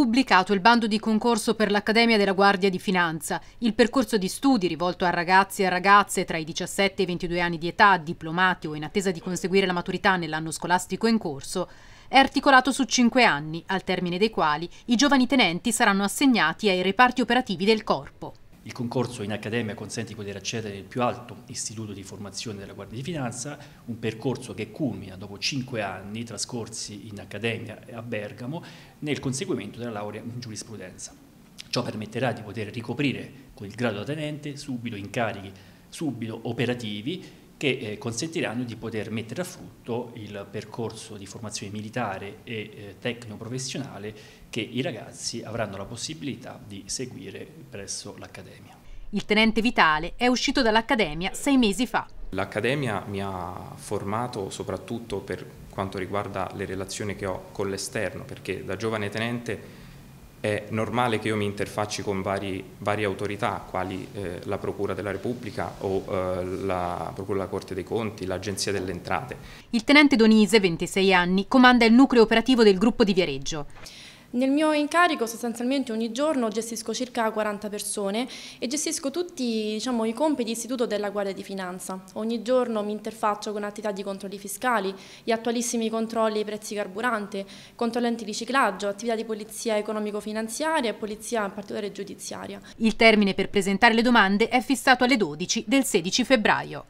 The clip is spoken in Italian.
pubblicato il bando di concorso per l'Accademia della Guardia di Finanza, il percorso di studi rivolto a ragazzi e ragazze tra i 17 e i 22 anni di età, diplomati o in attesa di conseguire la maturità nell'anno scolastico in corso, è articolato su cinque anni, al termine dei quali i giovani tenenti saranno assegnati ai reparti operativi del corpo. Il concorso in accademia consente di poter accedere al più alto istituto di formazione della Guardia di Finanza, un percorso che culmina dopo cinque anni trascorsi in accademia a Bergamo nel conseguimento della laurea in giurisprudenza. Ciò permetterà di poter ricoprire con il grado da tenente subito incarichi subito operativi che eh, consentiranno di poter mettere a frutto il percorso di formazione militare e eh, tecno-professionale che i ragazzi avranno la possibilità di seguire presso l'Accademia. Il tenente Vitale è uscito dall'Accademia sei mesi fa. L'Accademia mi ha formato soprattutto per quanto riguarda le relazioni che ho con l'esterno, perché da giovane tenente è normale che io mi interfacci con vari, varie autorità, quali eh, la Procura della Repubblica o eh, la Procura della Corte dei Conti, l'Agenzia delle Entrate. Il tenente Donise, 26 anni, comanda il nucleo operativo del gruppo di Viareggio. Nel mio incarico sostanzialmente ogni giorno gestisco circa 40 persone e gestisco tutti diciamo, i compiti di istituto della Guardia di Finanza. Ogni giorno mi interfaccio con attività di controlli fiscali, gli attualissimi controlli ai prezzi carburante, controlli antiriciclaggio, attività di polizia economico-finanziaria e polizia in particolare giudiziaria. Il termine per presentare le domande è fissato alle 12 del 16 febbraio.